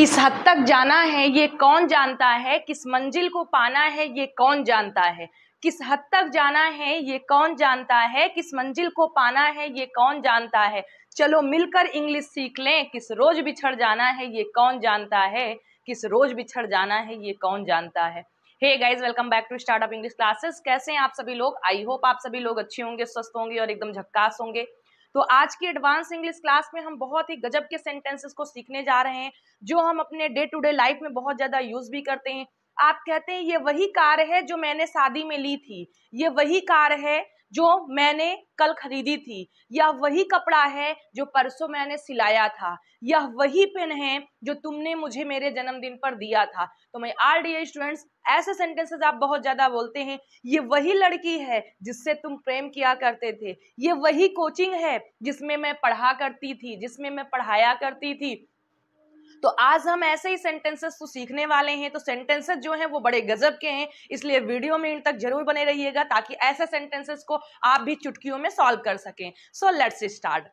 किस हद तक जाना है ये कौन जानता है किस मंजिल को पाना है ये कौन जानता है किस हद तक जाना है ये कौन जानता है किस मंजिल को पाना है ये कौन जानता है चलो मिलकर इंग्लिश सीख लें किस रोज बिछड़ जाना है ये कौन जानता है किस रोज बिछड़ जाना है ये कौन जानता है hey guys welcome back to startup English classes कैसे हैं आप सभी लोग आई होप आप सभी लोग अच्छे होंगे स्वस्थ होंगे और एकदम झक्कास होंगे तो आज की एडवांस इंग्लिश क्लास में हम बहुत ही गजब के सेंटेंसेस को सीखने जा रहे हैं जो हम अपने डे टू डे लाइफ में बहुत ज़्यादा यूज़ भी करते हैं आप कहते हैं ये वही कार है जो मैंने शादी में ली थी ये वही कार है जो मैंने कल खरीदी थी यह वही कपड़ा है जो परसों मैंने सिलाया था यह वही पेन है जो तुमने मुझे मेरे जन्मदिन पर दिया था तो मैं आर डी स्टूडेंट्स ऐसे सेंटेंसेस आप बहुत ज़्यादा बोलते हैं ये वही लड़की है जिससे तुम प्रेम किया करते थे ये वही कोचिंग है जिसमें मैं पढ़ा करती थी जिसमें मैं पढ़ाया करती थी तो आज हम ऐसे ही सेंटेंसेस तो सीखने वाले हैं तो सेंटेंसेस जो हैं वो बड़े गजब के हैं इसलिए वीडियो में इन तक जरूर बने रहिएगा ताकि ऐसे सेंटेंसेस को आप भी चुटकियों में सॉल्व कर सकें सो लेट्स स्टार्ट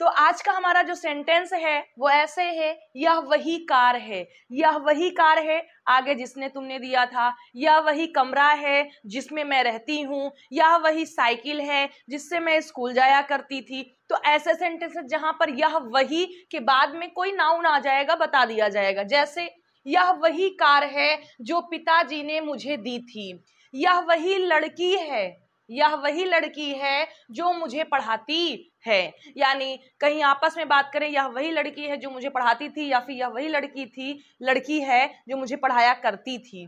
तो आज का हमारा जो सेंटेंस है वो ऐसे है यह वही कार है यह वही कार है आगे जिसने तुमने दिया था यह वही कमरा है जिसमें मैं रहती हूँ यह वही साइकिल है जिससे मैं स्कूल जाया करती थी तो ऐसे सेंटेंस जहाँ पर यह वही के बाद में कोई नाउन आ जाएगा बता दिया जाएगा जैसे यह वही कार है जो पिताजी ने मुझे दी थी यह वही लड़की है यह वही लड़की है जो मुझे पढ़ाती है यानी कहीं आपस में बात करें यह वही लड़की है जो मुझे पढ़ाती थी या फिर यह वही लड़की थी लड़की है जो मुझे पढ़ाया करती थी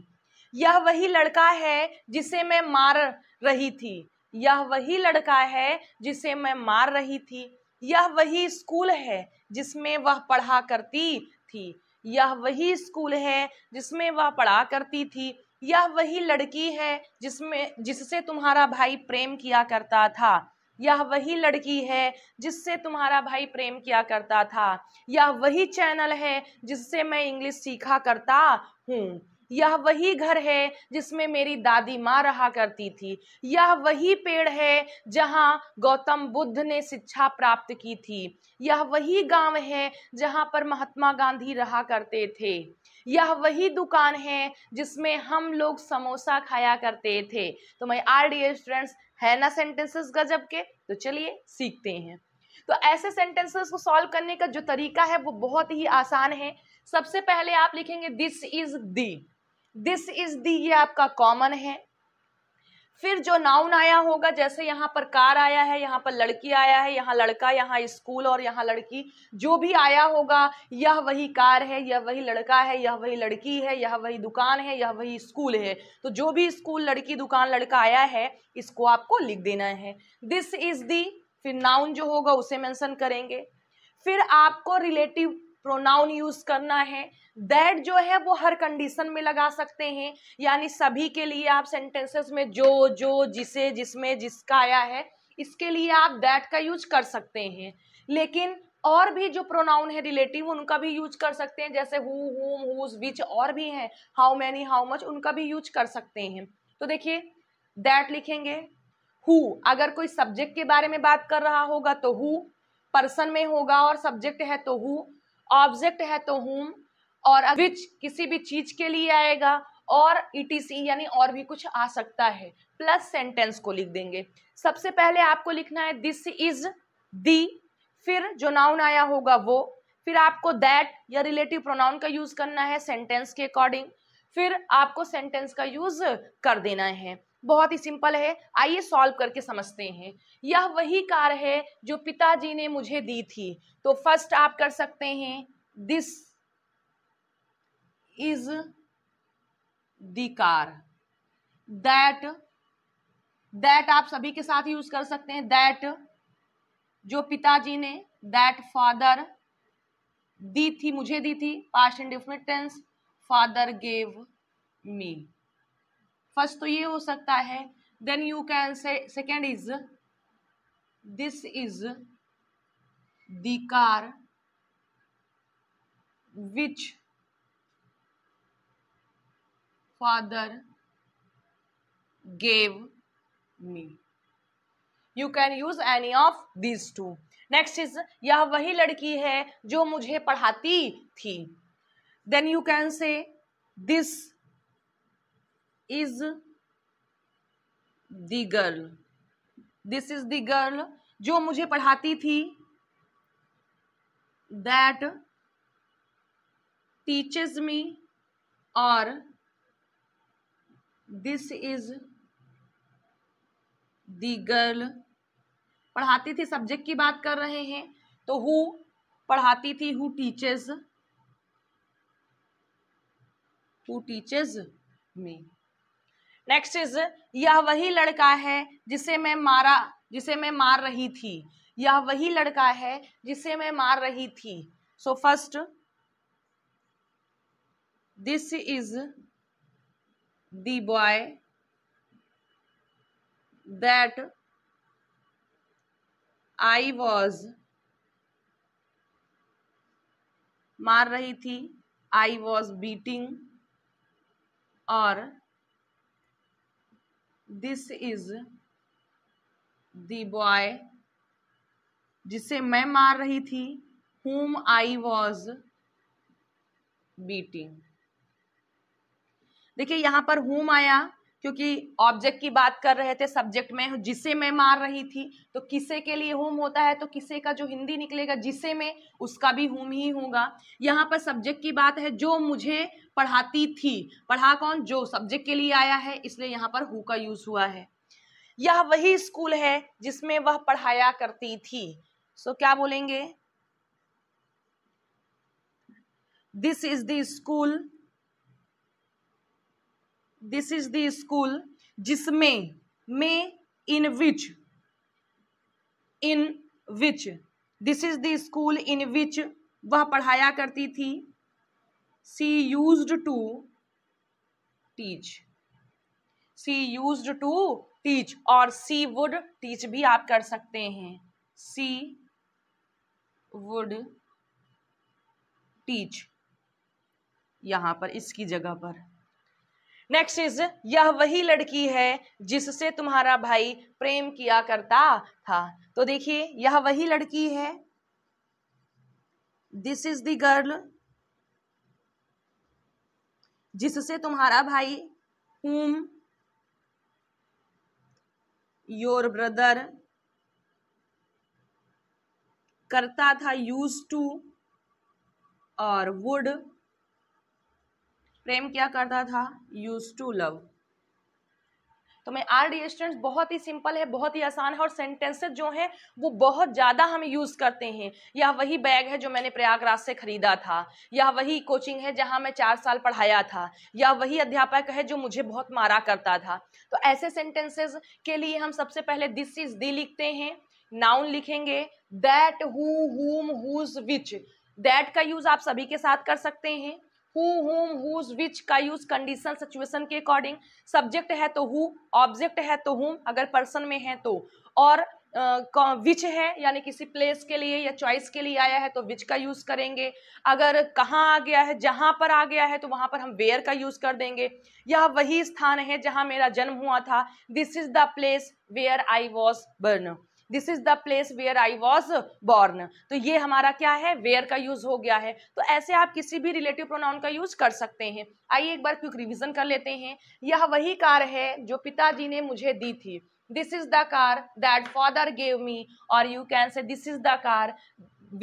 यह वही लड़का है जिसे मैं मार रही थी यह वही लड़का है जिसे मैं मार रही थी यह वही स्कूल है जिसमें वह पढ़ा करती थी यह वही स्कूल है जिसमें वह पढ़ा करती थी यह वही लड़की है जिसमें जिससे तुम्हारा भाई प्रेम किया करता था यह वही लड़की है जिससे तुम्हारा भाई प्रेम किया करता था यह वही चैनल है जिससे मैं इंग्लिश सीखा करता हूँ यह वही घर है जिसमें मेरी दादी माँ रहा करती थी यह वही पेड़ है जहाँ गौतम बुद्ध ने शिक्षा प्राप्त की थी यह वही गांव है जहाँ पर महात्मा गांधी रहा करते थे यह वही दुकान है जिसमें हम लोग समोसा खाया करते थे तो मैं आर डी स्टूडेंट्स है ना सेंटेंसेस गजब के तो चलिए सीखते हैं तो ऐसे सेंटेंसेस को सॉल्व करने का जो तरीका है वो बहुत ही आसान है सबसे पहले आप लिखेंगे this is the this is the ये आपका कॉमन है फिर जो नाउन आया होगा जैसे यहाँ पर कार आया है यहाँ पर लड़की आया है यहाँ लड़का यहाँ स्कूल और यहाँ लड़की जो भी आया होगा यह वही कार है यह वही लड़का है यह वही लड़की है यह वही दुकान है यह वही स्कूल है तो जो भी स्कूल लड़की दुकान लड़का आया है इसको आपको लिख देना है दिस इज दी फिर नाउन जो होगा उसे मैंसन करेंगे फिर आपको रिलेटिव प्रोनाउन यूज करना है दैट जो है वो हर कंडीशन में लगा सकते हैं यानी सभी के लिए आप सेंटेंसेस में जो जो जिसे जिसमें जिसका आया है इसके लिए आप दैट का यूज कर सकते हैं लेकिन और भी जो प्रोनाउन है रिलेटिव उनका भी यूज कर सकते हैं जैसे हु हुम हुज विच और भी हैं हाउ मैनी हाउ मच उनका भी यूज कर सकते हैं तो देखिए दैट लिखेंगे हु अगर कोई सब्जेक्ट के बारे में बात कर रहा होगा तो हु पर्सन में होगा और सब्जेक्ट है तो हु ऑब्जेक्ट है तो होम और विच किसी भी चीज के लिए आएगा और ईटीसी e यानी और भी कुछ आ सकता है प्लस सेंटेंस को लिख देंगे सबसे पहले आपको लिखना है दिस इज दी फिर जो नाउन आया होगा वो फिर आपको दैट या रिलेटिव प्रोनाउन का यूज करना है सेंटेंस के अकॉर्डिंग फिर आपको सेंटेंस का यूज कर देना है बहुत ही सिंपल है आइए सॉल्व करके समझते हैं यह वही कार है जो पिताजी ने मुझे दी थी तो फर्स्ट आप कर सकते हैं this is the car that that आप सभी के साथ यूज कर सकते हैं दैट जो पिताजी ने दैट फादर दी थी मुझे दी थी past indefinite tense father gave me first तो ये हो सकता है then you can say second is this is the car which father gave me you can use any of this two next is यह वही लड़की है जो मुझे पढ़ाती थी then you can say this is the girl this is the girl जो मुझे पढ़ाती थी दैट टीचेज मी और दिस इज दी गर्ल पढ़ाती थी सब्जेक्ट की बात कर रहे हैं तो हु पढ़ाती थी who teaches who teaches me next is यह वही लड़का है जिसे मैं मारा जिसे मैं मार रही थी यह वही लड़का है जिसे मैं मार रही थी so first this is the boy that I was मार रही थी आई वॉज बीटिंग और दिस इज दॉय जिसे मैं मार रही थी हुम आई वॉज बीटिंग देखिए यहां पर हुम आया क्योंकि ऑब्जेक्ट की बात कर रहे थे सब्जेक्ट में जिसे मैं मार रही थी तो किसे के लिए होम होता है तो किसे का जो हिंदी निकलेगा जिसे में उसका भी होम ही होगा यहाँ पर सब्जेक्ट की बात है जो मुझे पढ़ाती थी पढ़ा कौन जो सब्जेक्ट के लिए आया है इसलिए यहाँ पर हु का यूज हुआ है यह वही स्कूल है जिसमें वह पढ़ाया करती थी सो क्या बोलेंगे this is the school this is the school जिसमें में in which in which this is the school in which वह पढ़ाया करती थी she used to teach she used to teach और सी वुड टीच भी आप कर सकते हैं सी वुड टीच यहां पर इसकी जगह पर नेक्स्ट इज यह वही लड़की है जिससे तुम्हारा भाई प्रेम किया करता था तो देखिए यह वही लड़की है दिस इज दर्ल गर्ल जिससे तुम्हारा भाई हुम योर ब्रदर करता था यूज टू और वुड प्रेम क्या करता था यूज टू लव तो मैं आर डी स्टूडेंट्स बहुत ही सिंपल है बहुत ही आसान है और सेंटेंसेस जो हैं वो बहुत ज़्यादा हम यूज़ करते हैं यह वही बैग है जो मैंने प्रयागराज से खरीदा था यह वही कोचिंग है जहां मैं चार साल पढ़ाया था यह वही अध्यापक है जो मुझे बहुत मारा करता था तो ऐसे सेंटेंसेज के लिए हम सबसे पहले दिस इज दी लिखते हैं नाउन लिखेंगे that whom whose which that का यूज़ आप सभी के साथ कर सकते हैं हु होम हुज विच का यूज कंडीशन सिचुएशन के अकॉर्डिंग सब्जेक्ट है तो हु ऑब्जेक्ट है तो हुम अगर पर्सन में है तो और विच uh, है यानी किसी प्लेस के लिए या चॉइस के लिए आया है तो विच का यूज़ करेंगे अगर कहाँ आ गया है जहां पर आ गया है तो वहां पर हम वेयर का यूज़ कर देंगे यह वही स्थान है जहाँ मेरा जन्म हुआ था this is the place where I was born this is the place where I was born तो ये हमारा क्या है वेयर का यूज हो गया है तो ऐसे आप किसी भी रिलेटिव प्रोनाउन का यूज कर सकते हैं आइए एक बार क्विक रिविजन कर लेते हैं यह वही कार है जो पिताजी ने मुझे दी थी this is the car that father gave me और you can say this is the car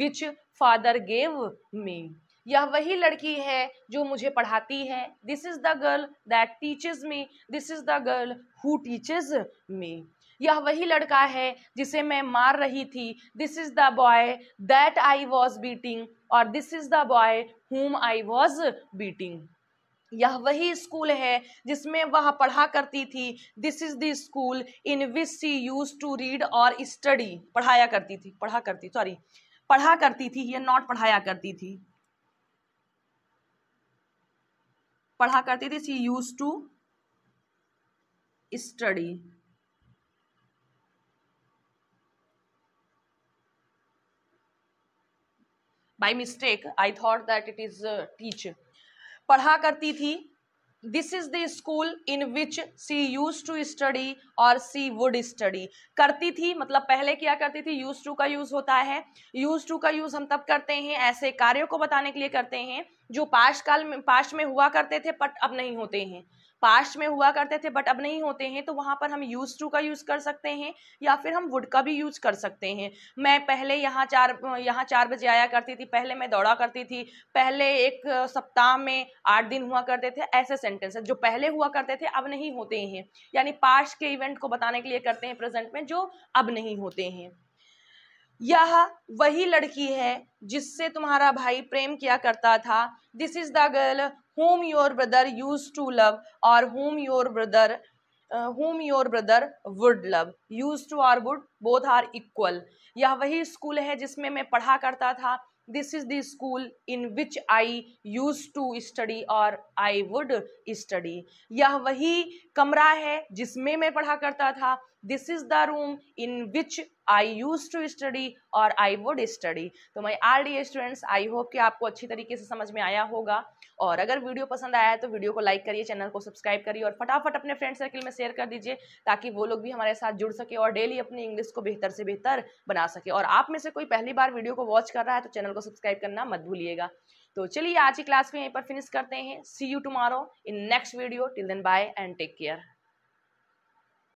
which father gave me यह वही लड़की है जो मुझे पढ़ाती है this is the girl that teaches me this is the girl who teaches me यह वही लड़का है जिसे मैं मार रही थी this is the boy that I was beating और this is the boy whom I was beating यह वही स्कूल है जिसमें वह पढ़ा करती थी this is the school in which she used to read और स्टडी पढ़ाया करती थी पढ़ा करती सॉरी पढ़ा करती थी ये नॉट पढ़ाया करती थी पढ़ा करती थी she used to study by mistake I thought that it is teach पढ़ा करती थी this is the school in which she used to study और सी वुड स्टडी करती थी मतलब पहले क्या करती थी यूज टू का यूज होता है यूज टू का यूज हम तब करते हैं ऐसे कार्यों को बताने के लिए करते हैं जो पास्ट काल में पास्ट में हुआ करते थे बट अब नहीं होते हैं पास्ट में हुआ करते थे बट अब नहीं होते हैं तो वहाँ पर हम यूज टू का यूज़ कर सकते हैं या फिर हम वुड का भी यूज़ कर सकते हैं मैं पहले यहाँ चार यहाँ चार बजे आया करती थी पहले मैं दौड़ा करती थी पहले एक सप्ताह में आठ दिन हुआ करते थे ऐसे सेंटेंसेस जो पहले हुआ करते थे अब नहीं होते हैं यानी पास्ट के इवेंट को बताने के लिए करते हैं प्रेजेंट में जो अब नहीं होते हैं यह वही लड़की है जिससे तुम्हारा भाई प्रेम किया करता था this is the girl whom your brother used to love और whom your brother whom your brother would love used to or would both are equal यह वही स्कूल है जिसमें मैं पढ़ा करता था this is the school in which I used to study और आई वुड स्टडी यह वही कमरा है जिसमें मैं पढ़ा करता था this is the room in which I used to study और आई वुड स्टडी तो माई आर डी स्टूडेंट्स आई होप कि आपको अच्छी तरीके से समझ में आया होगा और अगर वीडियो पसंद आया है तो वीडियो को लाइक करिए चैनल को सब्सक्राइब करिए और फटाफट अपने फ्रेंड सर्किल में शेयर कर दीजिए ताकि वो लोग भी हमारे साथ जुड़ सके और डेली अपनी इंग्लिश को बेहतर से बेहतर बना सके और आप में से कोई पहली बार वीडियो को वॉच कर रहा है तो चैनल को सब्सक्राइब करना मत भूलिएगा तो चलिए आज की क्लास को यहीं पर फिनिश करते हैं see you tomorrow in next video till then bye and take care